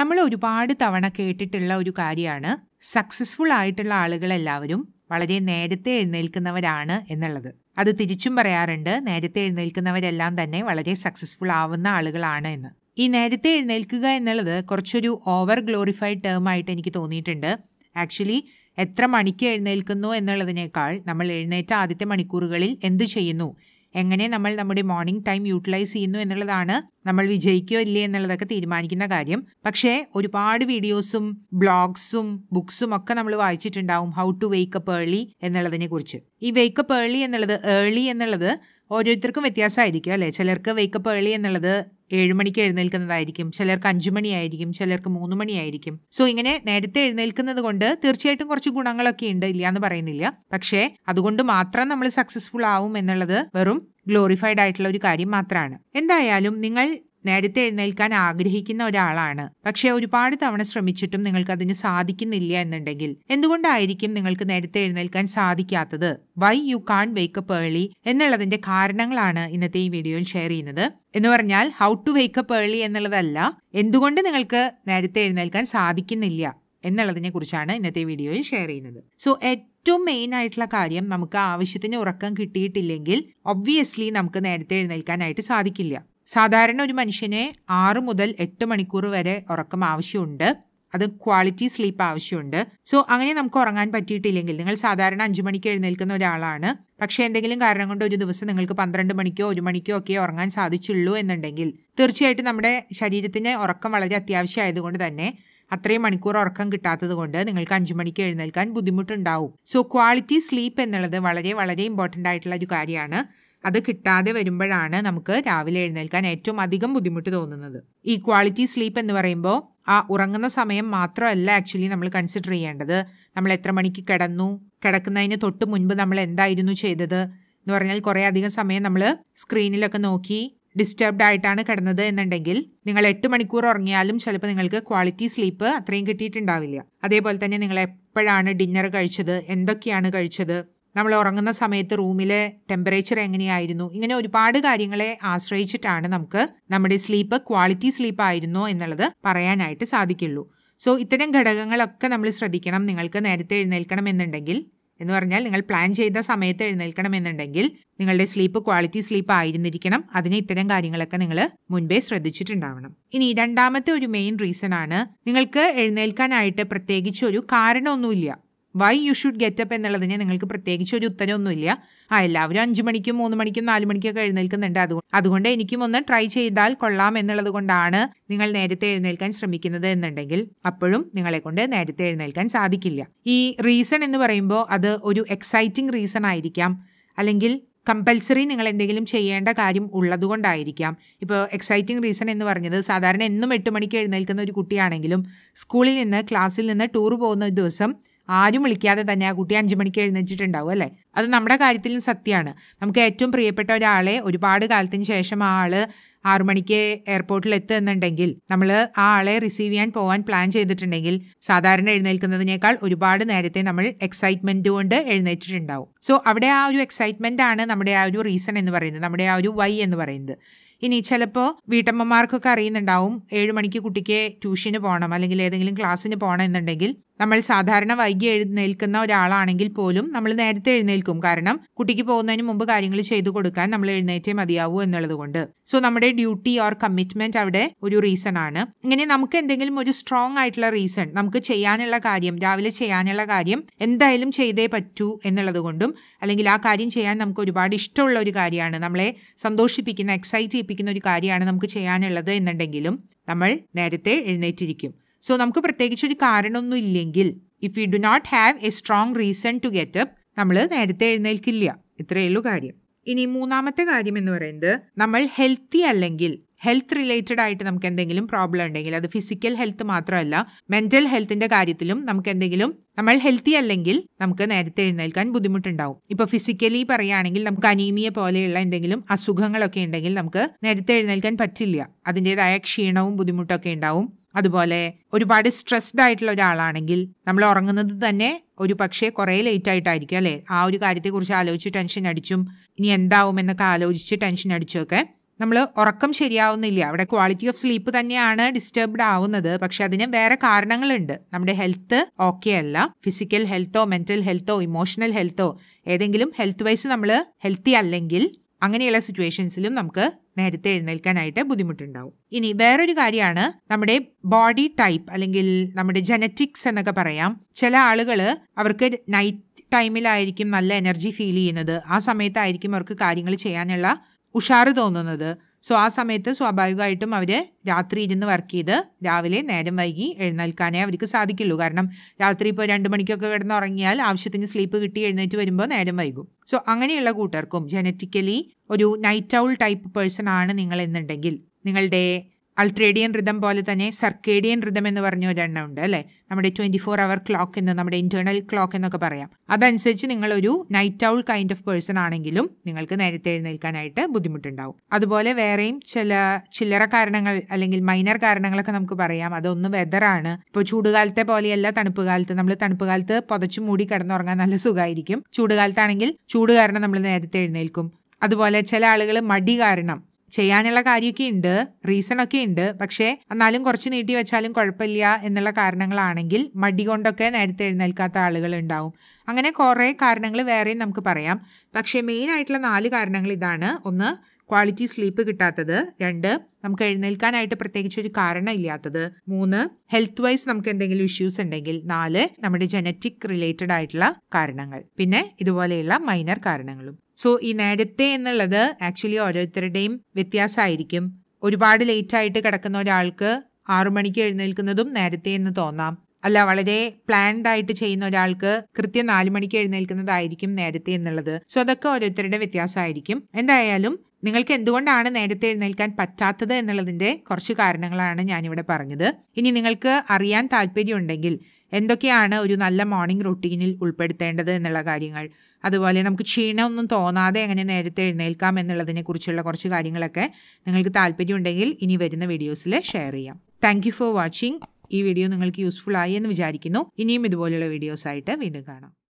നമ്മൾ ഒരുപാട് തവണ കേട്ടിട്ടുള്ള ഒരു കാര്യമാണ് സക്സസ്ഫുൾ ആയിട്ടുള്ള ആളുകളെല്ലാവരും വളരെ നേരത്തെ എഴുന്നേൽക്കുന്നവരാണ് എന്നുള്ളത് അത് തിരിച്ചും പറയാറുണ്ട് നേരത്തെ എഴുന്നേൽക്കുന്നവരെല്ലാം തന്നെ വളരെ സക്സസ്ഫുൾ ആവുന്ന ആളുകളാണ് എന്ന് ഈ നേരത്തെ എഴുന്നേൽക്കുക എന്നുള്ളത് കുറച്ചൊരു ഓവർ ഗ്ലോറിഫൈഡ് ടേം ആയിട്ട് എനിക്ക് തോന്നിയിട്ടുണ്ട് ആക്ച്വലി എത്ര മണിക്ക് എഴുന്നേൽക്കുന്നു എന്നുള്ളതിനേക്കാൾ നമ്മൾ എഴുന്നേറ്റ ആദ്യത്തെ മണിക്കൂറുകളിൽ എന്ത് ചെയ്യുന്നു എങ്ങനെ നമ്മൾ നമ്മുടെ മോർണിംഗ് ടൈം യൂട്ടിലൈസ് ചെയ്യുന്നു എന്നുള്ളതാണ് നമ്മൾ വിജയിക്കോ ഇല്ലേ എന്നുള്ളതൊക്കെ തീരുമാനിക്കുന്ന കാര്യം പക്ഷേ ഒരുപാട് വീഡിയോസും ബ്ലോഗ്സും ബുക്സും ഒക്കെ നമ്മൾ വായിച്ചിട്ടുണ്ടാവും ഹൗ ടു വേക്കപ്പ് ഏർലി എന്നുള്ളതിനെ കുറിച്ച് ഈ വേക്കപ്പ് ഏർലി എന്നുള്ളത് ഏർലി എന്നുള്ളത് ഓരോരുത്തർക്കും വ്യത്യാസമായിരിക്കും അല്ലേ ചിലർക്ക് വെയ്ക്കപ്പ് ഏർലി എന്നുള്ളത് ഏഴ് മണിക്ക് എഴുന്നേൽക്കുന്നതായിരിക്കും ചിലർക്ക് അഞ്ചു മണിയായിരിക്കും ചിലർക്ക് മൂന്ന് മണിയായിരിക്കും സോ ഇങ്ങനെ നേരത്തെ എഴുന്നേൽക്കുന്നത് കൊണ്ട് തീർച്ചയായിട്ടും കുറച്ച് ഗുണങ്ങളൊക്കെ ഉണ്ട് ഇല്ല എന്ന് പറയുന്നില്ല പക്ഷേ അതുകൊണ്ട് മാത്രം നമ്മൾ സക്സസ്ഫുൾ ആവും എന്നുള്ളത് വെറും ഗ്ലോറിഫൈഡ് ആയിട്ടുള്ള ഒരു കാര്യം മാത്രമാണ് എന്തായാലും നിങ്ങൾ നേരത്തെ എഴുന്നേൽക്കാൻ ആഗ്രഹിക്കുന്ന ഒരാളാണ് പക്ഷേ ഒരുപാട് തവണ ശ്രമിച്ചിട്ടും നിങ്ങൾക്ക് അതിന് സാധിക്കുന്നില്ല എന്നുണ്ടെങ്കിൽ എന്തുകൊണ്ടായിരിക്കും നിങ്ങൾക്ക് നേരത്തെ എഴുന്നേൽക്കാൻ സാധിക്കാത്തത് why you can't wake up early എന്നുള്ളതിന്റെ കാരണങ്ങളാണ് ഇന്നത്തെ ഈ വീഡിയോയിൽ ഷെയർ ചെയ്യുന്നത് എന്ന് പറഞ്ഞാൽ ഹൗ ടു വേക്കപ്പ് ഏർലി എന്നുള്ളതല്ല എന്തുകൊണ്ട് നിങ്ങൾക്ക് നേരത്തെ എഴുന്നേൽക്കാൻ സാധിക്കുന്നില്ല എന്നുള്ളതിനെ കുറിച്ചാണ് ഇന്നത്തെ വീഡിയോയിൽ ഷെയർ ചെയ്യുന്നത് സോ ഏറ്റവും മെയിൻ ആയിട്ടുള്ള കാര്യം നമുക്ക് ആവശ്യത്തിന് ഉറക്കം കിട്ടിയിട്ടില്ലെങ്കിൽ ഒബ്വിയസ്ലി നമുക്ക് നേരത്തെ എഴുന്നേൽക്കാനായിട്ട് സാധിക്കില്ല സാധാരണ ഒരു മനുഷ്യന് ആറ് മുതൽ എട്ട് മണിക്കൂർ വരെ ഉറക്കം ആവശ്യമുണ്ട് അത് ക്വാളിറ്റി സ്ലീപ്പ് ആവശ്യമുണ്ട് സോ അങ്ങനെ നമുക്ക് ഉറങ്ങാൻ പറ്റിയിട്ടില്ലെങ്കിൽ നിങ്ങൾ സാധാരണ അഞ്ചു മണിക്ക് എഴുന്നേൽക്കുന്ന ഒരാളാണ് പക്ഷേ എന്തെങ്കിലും കാരണം കൊണ്ട് ഒരു ദിവസം നിങ്ങൾക്ക് പന്ത്രണ്ട് മണിക്കോ ഒരു മണിക്കോ ഒക്കെ ഉറങ്ങാൻ സാധിച്ചുള്ളൂ എന്നുണ്ടെങ്കിൽ തീർച്ചയായിട്ടും നമ്മുടെ ശരീരത്തിന് ഉറക്കം വളരെ അത്യാവശ്യമായതുകൊണ്ട് തന്നെ അത്രയും മണിക്കൂർ ഉറക്കം കിട്ടാത്തത് കൊണ്ട് നിങ്ങൾക്ക് അഞ്ചു മണിക്ക് എഴുന്നേൽക്കാൻ ബുദ്ധിമുട്ടുണ്ടാവും സോ ക്വാളിറ്റി സ്ലീപ്പ് എന്നുള്ളത് വളരെ വളരെ ഇമ്പോർട്ടൻ്റ് ആയിട്ടുള്ള ഒരു കാര്യമാണ് അത് കിട്ടാതെ വരുമ്പോഴാണ് നമുക്ക് രാവിലെ എഴുന്നേൽക്കാൻ ഏറ്റവും അധികം ബുദ്ധിമുട്ട് തോന്നുന്നത് ഈ ക്വാളിറ്റി സ്ലീപ്പ് എന്ന് പറയുമ്പോൾ ആ ഉറങ്ങുന്ന സമയം മാത്രമല്ല ആക്ച്വലി നമ്മൾ കൺസിഡർ ചെയ്യേണ്ടത് നമ്മൾ എത്ര മണിക്ക് കിടന്നു കിടക്കുന്നതിന് തൊട്ട് മുൻപ് നമ്മൾ എന്തായിരുന്നു ചെയ്തത് എന്ന് പറഞ്ഞാൽ കുറേ അധികം സമയം നമ്മൾ സ്ക്രീനിലൊക്കെ നോക്കി ഡിസ്റ്റർബ്ഡ് ആയിട്ടാണ് കിടന്നത് എന്നുണ്ടെങ്കിൽ നിങ്ങൾ എട്ട് മണിക്കൂർ ഉറങ്ങിയാലും ചിലപ്പോൾ നിങ്ങൾക്ക് ക്വാളിറ്റി സ്ലീപ്പ് അത്രയും കിട്ടിയിട്ടുണ്ടാവില്ല അതേപോലെ തന്നെ നിങ്ങൾ എപ്പോഴാണ് ഡിന്നർ കഴിച്ചത് എന്തൊക്കെയാണ് കഴിച്ചത് നമ്മൾ ഉറങ്ങുന്ന സമയത്ത് റൂമിലെ ടെമ്പറേച്ചർ എങ്ങനെയായിരുന്നു ഇങ്ങനെ ഒരുപാട് കാര്യങ്ങളെ ആശ്രയിച്ചിട്ടാണ് നമുക്ക് നമ്മുടെ സ്ലീപ്പ് ക്വാളിറ്റി സ്ലീപ്പ് ആയിരുന്നോ എന്നുള്ളത് പറയാനായിട്ട് സാധിക്കുള്ളൂ സോ ഇത്തരം ഘടകങ്ങളൊക്കെ നമ്മൾ ശ്രദ്ധിക്കണം നിങ്ങൾക്ക് നേരത്തെ എഴുന്നേൽക്കണം എന്നുണ്ടെങ്കിൽ എന്ന് പറഞ്ഞാൽ നിങ്ങൾ പ്ലാൻ ചെയ്ത സമയത്ത് എഴുന്നേൽക്കണം എന്നുണ്ടെങ്കിൽ നിങ്ങളുടെ സ്ലീപ്പ് ക്വാളിറ്റി സ്ലീപ്പ് ആയിരുന്നിരിക്കണം അതിന് ഇത്തരം കാര്യങ്ങളൊക്കെ നിങ്ങൾ മുൻപേ ശ്രദ്ധിച്ചിട്ടുണ്ടാവണം ഇനി രണ്ടാമത്തെ ഒരു മെയിൻ റീസൺ ആണ് നിങ്ങൾക്ക് എഴുന്നേൽക്കാനായിട്ട് പ്രത്യേകിച്ച് ഒരു കാരണമൊന്നുമില്ല why you should get up എന്നുള്ളതിന് നിങ്ങൾക്ക് പ്രത്യേകിച്ച് ഒരു ഉത്തരമൊന്നുമില്ല ആ എല്ലാവരും അഞ്ചു മണിക്കും മൂന്ന് മണിക്കും നാല് മണിക്കൊക്കെ എഴുന്നേൽക്കുന്നുണ്ട് അതുകൊണ്ട് അതുകൊണ്ട് എനിക്കും ഒന്ന് ട്രൈ ചെയ്താൽ കൊള്ളാം എന്നുള്ളത് കൊണ്ടാണ് നിങ്ങൾ നേരത്തെ എഴുന്നേൽക്കാൻ ശ്രമിക്കുന്നത് എന്നുണ്ടെങ്കിൽ അപ്പോഴും നിങ്ങളെ കൊണ്ട് നേരത്തെ എഴുന്നേൽക്കാൻ സാധിക്കില്ല ഈ റീസൺ എന്ന് പറയുമ്പോൾ അത് ഒരു എക്സൈറ്റിംഗ് റീസൺ ആയിരിക്കാം അല്ലെങ്കിൽ കമ്പൽസറി നിങ്ങൾ എന്തെങ്കിലും ചെയ്യേണ്ട കാര്യം ഉള്ളതുകൊണ്ടായിരിക്കാം ഇപ്പോൾ എക്സൈറ്റിംഗ് റീസൺ എന്ന് പറഞ്ഞത് സാധാരണ എന്നും എട്ട് മണിക്ക് എഴുന്നേൽക്കുന്ന ഒരു കുട്ടിയാണെങ്കിലും സ്കൂളിൽ നിന്ന് ക്ലാസ്സിൽ നിന്ന് ടൂർ പോകുന്ന ഒരു ദിവസം ആരും വിളിക്കാതെ തന്നെ ആ കുട്ടി അഞ്ചു മണിക്ക് എഴുന്നേറ്റിട്ടുണ്ടാവും അല്ലേ അത് നമ്മുടെ കാര്യത്തിലും സത്യമാണ് നമുക്ക് ഏറ്റവും പ്രിയപ്പെട്ട ഒരാളെ ഒരുപാട് കാലത്തിന് ശേഷം ആ ആള് ആറു മണിക്ക് എയർപോർട്ടിൽ എത്തുന്നുണ്ടെങ്കിൽ നമ്മൾ ആ ആളെ റിസീവ് ചെയ്യാൻ പോകാൻ പ്ലാൻ ചെയ്തിട്ടുണ്ടെങ്കിൽ സാധാരണ എഴുന്നേൽക്കുന്നതിനേക്കാൾ ഒരുപാട് നേരത്തെ നമ്മൾ എക്സൈറ്റ്മെന്റ് കൊണ്ട് എഴുന്നേറ്റിട്ടുണ്ടാവും സോ അവിടെ ആ ഒരു എക്സൈറ്റ്മെന്റ് ആണ് നമ്മുടെ ആ ഒരു റീസൺ എന്ന് പറയുന്നത് നമ്മുടെ ആ ഒരു വൈ എന്ന് പറയുന്നത് ഇനി ചിലപ്പോൾ വീട്ടമ്മമാർക്കൊക്കെ അറിയുന്നുണ്ടാവും ഏഴ് മണിക്ക് കുട്ടിക്ക് ട്യൂഷന് പോകണം അല്ലെങ്കിൽ ഏതെങ്കിലും ക്ലാസ്സിന് പോകണം എന്നുണ്ടെങ്കിൽ നമ്മൾ സാധാരണ വൈകി എഴുന്നേൽക്കുന്ന ഒരാളാണെങ്കിൽ പോലും നമ്മൾ നേരത്തെ എഴുന്നേൽക്കും കാരണം കുട്ടിക്ക് പോകുന്നതിന് മുമ്പ് കാര്യങ്ങൾ ചെയ്തു കൊടുക്കാൻ നമ്മൾ എഴുന്നേറ്റേ മതിയാവൂ എന്നുള്ളത് കൊണ്ട് സോ നമ്മുടെ ഡ്യൂട്ടി ഓർ കമ്മിറ്റ്മെന്റ് അവിടെ ഒരു റീസൺ ആണ് ഇങ്ങനെ നമുക്ക് എന്തെങ്കിലും ഒരു സ്ട്രോങ് ആയിട്ടുള്ള റീസൺ നമുക്ക് ചെയ്യാനുള്ള കാര്യം രാവിലെ ചെയ്യാനുള്ള കാര്യം എന്തായാലും ചെയ്തേ പറ്റൂ എന്നുള്ളത് കൊണ്ടും അല്ലെങ്കിൽ ആ കാര്യം ചെയ്യാൻ നമുക്ക് ഒരുപാട് ഇഷ്ടമുള്ള ഒരു കാര്യമാണ് നമ്മളെ സന്തോഷിപ്പിക്കുന്ന എക്സൈറ്റ് ചെയ്യിപ്പിക്കുന്ന ഒരു കാര്യമാണ് നമുക്ക് ചെയ്യാനുള്ളത് എന്നുണ്ടെങ്കിലും നമ്മൾ നേരത്തെ എഴുന്നേറ്റിരിക്കും സോ നമുക്ക് പ്രത്യേകിച്ച് ഒരു കാരണമൊന്നും ഇല്ലെങ്കിൽ if you do not have a strong reason to get up നമ്മൾ നേരത്തെ എഴുന്നേൽക്കില്ല ഇത്രയേ ഉള്ളൂ കാര്യം ഇനി മൂന്നാമത്തെ കാര്യം എന്ന് പറയുന്നത് നമ്മൾ ഹെൽത്തി അല്ലെങ്കിൽ ഹെൽത്ത് റിലേറ്റഡ് ആയിട്ട് നമുക്ക് എന്തെങ്കിലും പ്രോബ്ലം ഉണ്ടെങ്കിൽ അത് ഫിസിക്കൽ ഹെൽത്ത് മാത്രമല്ല മെന്റൽ ഹെൽത്തിന്റെ കാര്യത്തിലും നമുക്ക് എന്തെങ്കിലും നമ്മൾ ഹെൽത്തി അല്ലെങ്കിൽ നമുക്ക് നേരത്തെ എഴുന്നേൽക്കാൻ ബുദ്ധിമുട്ടുണ്ടാവും ഇപ്പൊ ഫിസിക്കലി പറയുകയാണെങ്കിൽ നമുക്ക് അനീമിയ പോലെയുള്ള എന്തെങ്കിലും അസുഖങ്ങളൊക്കെ ഉണ്ടെങ്കിൽ നമുക്ക് നേരത്തെ എഴുന്നേൽക്കാൻ പറ്റില്ല അതിൻ്റെതായ ക്ഷീണവും ബുദ്ധിമുട്ടൊക്കെ ഉണ്ടാവും അതുപോലെ ഒരുപാട് സ്ട്രെസ്ഡ് ആയിട്ടുള്ള ഒരാളാണെങ്കിൽ നമ്മൾ ഉറങ്ങുന്നത് തന്നെ ഒരു പക്ഷേ കുറേ ലേറ്റ് ആയിട്ടായിരിക്കും അല്ലെ ആ ഒരു കാര്യത്തെക്കുറിച്ച് ആലോചിച്ച് ടെൻഷൻ അടിച്ചും ഇനി എന്താവും എന്നൊക്കെ ആലോചിച്ച് ടെൻഷൻ അടിച്ചൊക്കെ നമ്മൾ ഉറക്കം ശരിയാവുന്നില്ല അവിടെ ക്വാളിറ്റി ഓഫ് സ്ലീപ്പ് തന്നെയാണ് ഡിസ്റ്റർബ്ഡ് ആവുന്നത് പക്ഷെ അതിന് വേറെ കാരണങ്ങളുണ്ട് നമ്മുടെ ഹെൽത്ത് ഓക്കെ അല്ല ഫിസിക്കൽ ഹെൽത്തോ മെന്റൽ ഹെൽത്തോ ഇമോഷണൽ ഹെൽത്തോ ഏതെങ്കിലും ഹെൽത്ത് വൈസ് നമ്മൾ ഹെൽത്തി അല്ലെങ്കിൽ അങ്ങനെയുള്ള സിറ്റുവേഷൻസിലും നമുക്ക് നേരത്തെ എഴുന്നേൽക്കാനായിട്ട് ബുദ്ധിമുട്ടുണ്ടാവും ഇനി വേറൊരു കാര്യമാണ് നമ്മുടെ ബോഡി ടൈപ്പ് അല്ലെങ്കിൽ നമ്മുടെ ജനറ്റിക്സ് എന്നൊക്കെ പറയാം ചില ആളുകൾ അവർക്ക് നൈറ്റ് ടൈമിലായിരിക്കും നല്ല എനർജി ഫീൽ ചെയ്യുന്നത് ആ സമയത്തായിരിക്കും അവർക്ക് കാര്യങ്ങൾ ചെയ്യാനുള്ള ഉഷാറ് തോന്നുന്നത് സോ ആ സമയത്ത് സ്വാഭാവികമായിട്ടും അവർ രാത്രി ഇരുന്ന് വർക്ക് ചെയ്ത് രാവിലെ നേരം വൈകി എഴുന്നേൽക്കാനേ അവർക്ക് സാധിക്കുള്ളൂ കാരണം രാത്രി ഇപ്പോൾ രണ്ട് മണിക്കൊക്കെ കിടന്ന് ഉറങ്ങിയാൽ ആവശ്യത്തിന് സ്ലീപ്പ് കിട്ടി എഴുന്നേറ്റ് വരുമ്പോൾ നേരം വൈകും സോ അങ്ങനെയുള്ള കൂട്ടർക്കും ജനറ്റിക്കലി ഒരു നൈറ്റ് ഔൾ ടൈപ്പ് പേഴ്സൺ ആണ് നിങ്ങൾ എന്നുണ്ടെങ്കിൽ നിങ്ങളുടെ അൾട്രേഡിയൻ റിതം പോലെ തന്നെ സർക്കേഡിയൻ റിതം എന്ന് പറഞ്ഞ ഒരെണ്ണം ഉണ്ട് അല്ലേ നമ്മുടെ ട്വൻറ്റി ഫോർ അവർ ക്ലോക്ക് എന്ന് നമ്മുടെ ഇന്റേണൽ ക്ലോക്ക് എന്നൊക്കെ പറയാം അതനുസരിച്ച് നിങ്ങളൊരു night owl kind of person ആണെങ്കിലും നിങ്ങൾക്ക് നേരത്തെ എഴുന്നേൽക്കാനായിട്ട് ബുദ്ധിമുട്ടുണ്ടാവും അതുപോലെ വേറെയും ചില ചില്ലറ കാരണങ്ങൾ അല്ലെങ്കിൽ മൈനർ കാരണങ്ങളൊക്കെ നമുക്ക് പറയാം അതൊന്ന് വെതറാണ് ഇപ്പോൾ ചൂടുകാലത്തെ പോലെയല്ല തണുപ്പ് കാലത്ത് നമ്മൾ തണുപ്പ് കാലത്ത് പുതച്ചു മൂടി കിടന്നുറങ്ങാൻ നല്ല സുഖമായിരിക്കും ചൂടുകാലത്താണെങ്കിൽ ചൂട് കാരണം നമ്മൾ നേരത്തെ എഴുന്നേൽക്കും അതുപോലെ ചില ആളുകൾ മടി കാരണം ചെയ്യാനുള്ള കാര്യമൊക്കെ ഉണ്ട് റീസൺ ഒക്കെ ഉണ്ട് പക്ഷേ എന്നാലും കുറച്ച് നീട്ടി വെച്ചാലും കുഴപ്പമില്ല എന്നുള്ള കാരണങ്ങളാണെങ്കിൽ മടി കൊണ്ടൊക്കെ നേരത്തെ എഴുന്നേൽക്കാത്ത ആളുകൾ ഉണ്ടാവും അങ്ങനെ കുറേ കാരണങ്ങൾ വേറെയും നമുക്ക് പറയാം പക്ഷേ മെയിൻ ആയിട്ടുള്ള നാല് കാരണങ്ങൾ ഇതാണ് ഒന്ന് ക്വാളിറ്റി സ്ലീപ്പ് കിട്ടാത്തത് രണ്ട് നമുക്ക് എഴുന്നേൽക്കാനായിട്ട് പ്രത്യേകിച്ച് ഒരു കാരണം ഇല്ലാത്തത് മൂന്ന് ഹെൽത്ത് വൈസ് നമുക്ക് എന്തെങ്കിലും ഇഷ്യൂസ് ഉണ്ടെങ്കിൽ നാല് നമ്മുടെ ജനറ്റിക് റിലേറ്റഡ് ആയിട്ടുള്ള കാരണങ്ങൾ പിന്നെ ഇതുപോലെയുള്ള മൈനർ കാരണങ്ങളും സോ ഈ നേരത്തെ എന്നുള്ളത് ആക്ച്വലി ഓരോരുത്തരുടെയും വ്യത്യാസമായിരിക്കും ഒരുപാട് ലേറ്റ് ആയിട്ട് കിടക്കുന്ന ഒരാൾക്ക് ആറു മണിക്ക് എഴുന്നേൽക്കുന്നതും നേരത്തെ എന്ന് തോന്നാം അല്ല വളരെ പ്ലാൻഡ് ആയിട്ട് ചെയ്യുന്ന ഒരാൾക്ക് കൃത്യം നാലു മണിക്ക് എഴുന്നേൽക്കുന്നതായിരിക്കും നേരത്തെ എന്നുള്ളത് സോ അതൊക്കെ ഓരോരുത്തരുടെ വ്യത്യാസമായിരിക്കും എന്തായാലും നിങ്ങൾക്ക് എന്തുകൊണ്ടാണ് നേരത്തെ എഴുന്നേൽക്കാൻ പറ്റാത്തത് എന്നുള്ളതിൻ്റെ കുറച്ച് കാരണങ്ങളാണ് ഞാനിവിടെ പറഞ്ഞത് ഇനി നിങ്ങൾക്ക് അറിയാൻ താല്പര്യമുണ്ടെങ്കിൽ എന്തൊക്കെയാണ് ഒരു നല്ല മോർണിംഗ് റൊട്ടീനിൽ ഉൾപ്പെടുത്തേണ്ടത് എന്നുള്ള കാര്യങ്ങൾ അതുപോലെ നമുക്ക് ക്ഷീണമൊന്നും തോന്നാതെ എങ്ങനെ നേരത്തെ എഴുന്നേൽക്കാം എന്നുള്ളതിനെക്കുറിച്ചുള്ള കുറച്ച് കാര്യങ്ങളൊക്കെ നിങ്ങൾക്ക് താല്പര്യമുണ്ടെങ്കിൽ ഇനി വരുന്ന വീഡിയോസിൽ ഷെയർ ചെയ്യാം താങ്ക് ഫോർ വാച്ചിങ് ഈ വീഡിയോ നിങ്ങൾക്ക് യൂസ്ഫുൾ ആയി എന്ന് വിചാരിക്കുന്നു ഇനിയും ഇതുപോലെയുള്ള വീഡിയോസായിട്ട് വീണ്ടും കാണാം